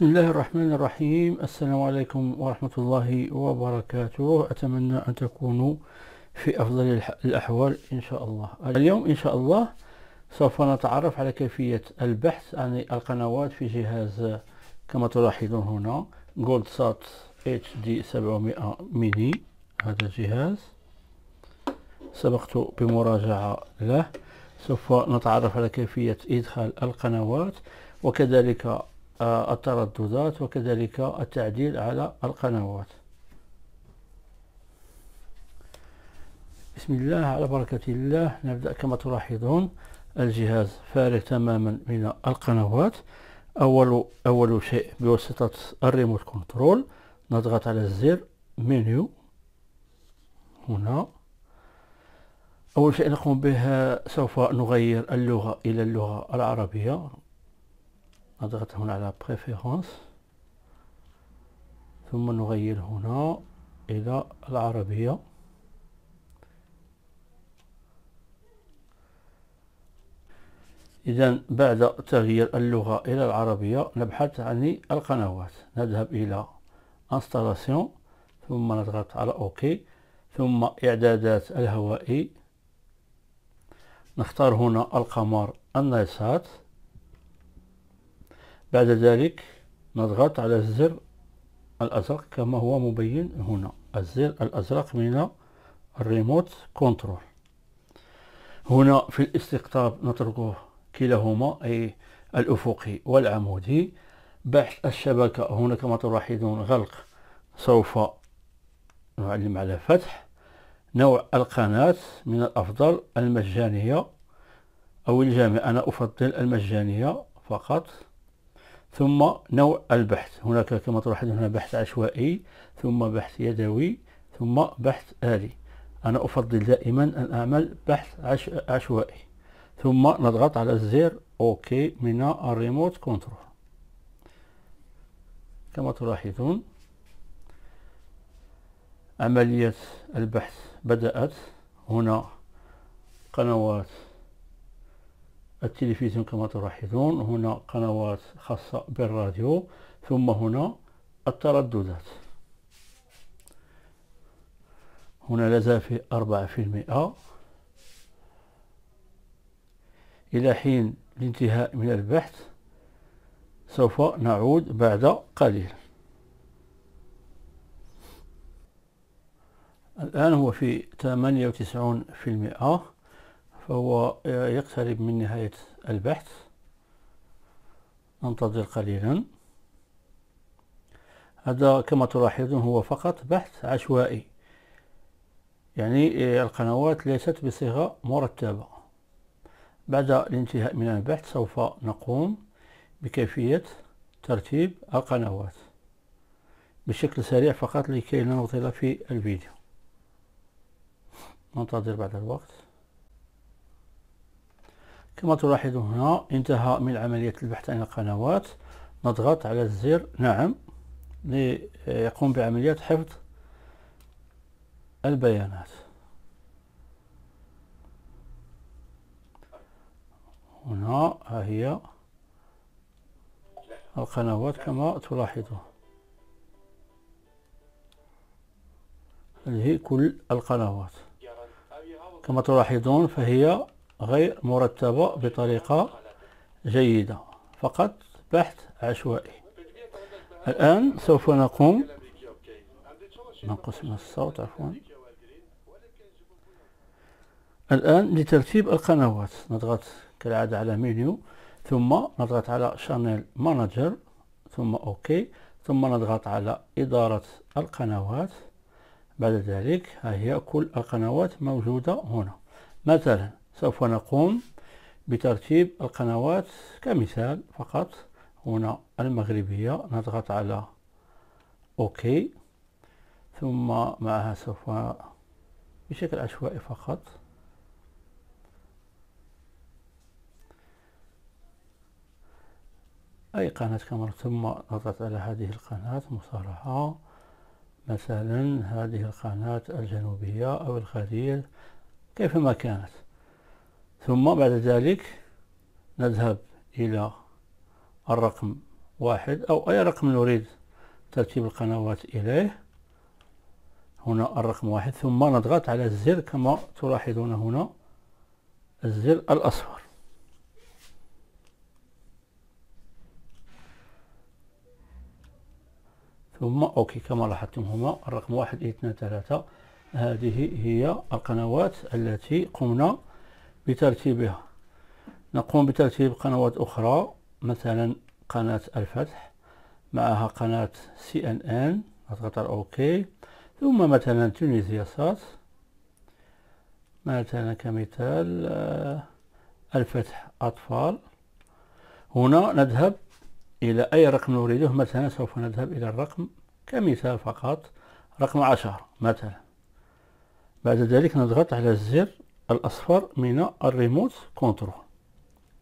بسم الله الرحمن الرحيم السلام عليكم ورحمة الله وبركاته أتمنى أن تكونوا في أفضل الأحوال إن شاء الله اليوم إن شاء الله سوف نتعرف على كيفية البحث عن القنوات في جهاز كما تلاحظون هنا جولد سات اتش دي 700 ميني هذا الجهاز سبقت بمراجعة له سوف نتعرف على كيفية إدخال القنوات وكذلك الترددات وكذلك التعديل على القنوات بسم الله على بركة الله نبدأ كما تلاحظون الجهاز فارغ تماما من القنوات أول, أول شيء بواسطة الريموت كنترول نضغط على الزر منيو هنا أول شيء نقوم به سوف نغير اللغة إلى اللغة العربية نضغط هنا على بريفيرونس ثم نغير هنا إلى العربية إذا بعد تغيير اللغة إلى العربية نبحث عن القنوات نذهب إلى انستالاسيون ثم نضغط على أوكي ثم إعدادات الهوائي نختار هنا القمر النايسات بعد ذلك نضغط على الزر الأزرق كما هو مبين هنا الزر الأزرق من الريموت كنترول هنا في الاستقطاب نتركه كلاهما أي الأفقي والعمودي بحث الشبكة هنا كما تلاحظون غلق سوف نعلم على فتح نوع القناة من الأفضل المجانية أو الجامعة أنا أفضل المجانية فقط ثم نوع البحث هناك كما تلاحظون هنا بحث عشوائي ثم بحث يدوي ثم بحث آلي أنا أفضل دائما أن أعمل بحث عش... عشوائي ثم نضغط على الزر أوكي من الريموت كنترول كما تلاحظون عملية البحث بدأت هنا قنوات التلفزيون كما تلاحظون هنا قنوات خاصة بالراديو ثم هنا الترددات هنا لازال في أربعة في المئة إلى حين الانتهاء من البحث سوف نعود بعد قليل الآن هو في ثمانية وتسعون في المئة فهو يقترب من نهاية البحث ننتظر قليلا هذا كما تلاحظون هو فقط بحث عشوائي يعني القنوات ليست بصيغة مرتبة بعد الانتهاء من البحث سوف نقوم بكيفية ترتيب القنوات بشكل سريع فقط لكي لا نطيل في الفيديو ننتظر بعد الوقت كما تلاحظون هنا انتهى من عملية البحث عن القنوات نضغط على الزر نعم ليقوم بعملية حفظ البيانات هنا ها هي القنوات كما تلاحظون هذه كل القنوات كما تلاحظون فهي غير مرتبة بطريقة جيدة فقط بحث عشوائي الآن سوف نقوم نقص من الصوت عفوا الآن لترتيب القنوات نضغط كالعادة على مينيو ثم نضغط على شانيل مانجر ثم اوكي ثم نضغط على إدارة القنوات بعد ذلك ها هي كل القنوات موجودة هنا مثلا سوف نقوم بترتيب القنوات كمثال فقط هنا المغربية نضغط على أوكي ثم معها سوف بشكل عشوائي فقط أي قناة كما ثم نضغط على هذه القناة مصارحة مثلا هذه القناة الجنوبية أو الخليل كيفما كانت ثم بعد ذلك نذهب إلى الرقم واحد أو أي رقم نريد ترتيب القنوات إليه هنا الرقم واحد ثم نضغط على الزر كما تلاحظون هنا الزر الأصفر ثم أوكي كما لاحظتم هما الرقم واحد اثنان ثلاثة هذه هي القنوات التي قمنا بترتيبها نقوم بترتيب قنوات أخرى مثلا قناة الفتح معها قناة سي ان ان نضغط على اوكي ثم مثلا تونيزيا سات مثلا كمثال آه، الفتح أطفال هنا نذهب إلى أي رقم نريده مثلا سوف نذهب إلى الرقم كمثال فقط رقم عشر مثلا بعد ذلك نضغط على الزر الأصفر من الريموت كنترول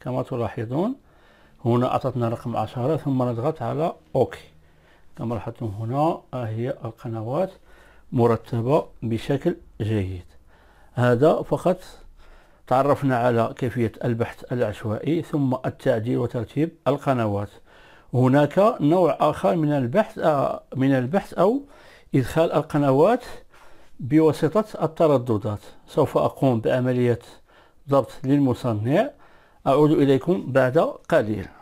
كما تلاحظون هنا أعطتنا رقم عشرة ثم نضغط على أوكي كما لاحظتم هنا آه، هي القنوات مرتبة بشكل جيد هذا فقط تعرفنا على كيفية البحث العشوائي ثم التعديل وترتيب القنوات هناك نوع آخر من البحث آه، من البحث أو إدخال القنوات بواسطة الترددات سوف أقوم بعملية ضبط للمصنع أعود إليكم بعد قليل